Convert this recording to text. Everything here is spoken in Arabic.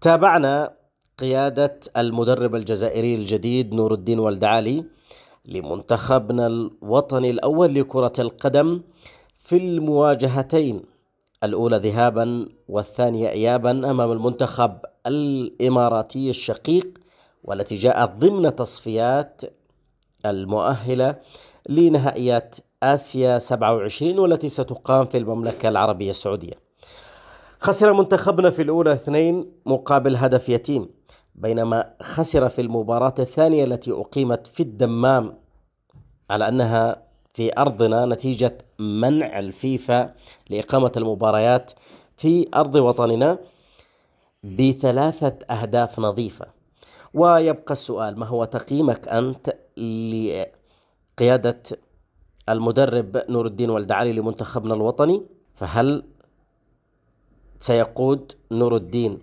تابعنا قيادة المدرب الجزائري الجديد نور الدين والدعالي لمنتخبنا الوطني الأول لكرة القدم في المواجهتين الأولى ذهابا والثانية إيابا أمام المنتخب الإماراتي الشقيق والتي جاءت ضمن تصفيات المؤهلة لنهائيات آسيا 27 والتي ستقام في المملكة العربية السعودية خسر منتخبنا في الأولى اثنين مقابل هدف يتيم بينما خسر في المباراة الثانية التي أقيمت في الدمام على أنها في أرضنا نتيجة منع الفيفا لإقامة المباريات في أرض وطننا بثلاثة أهداف نظيفة ويبقى السؤال ما هو تقييمك أنت لقيادة المدرب نور الدين والدعالي لمنتخبنا الوطني فهل سيقود نور الدين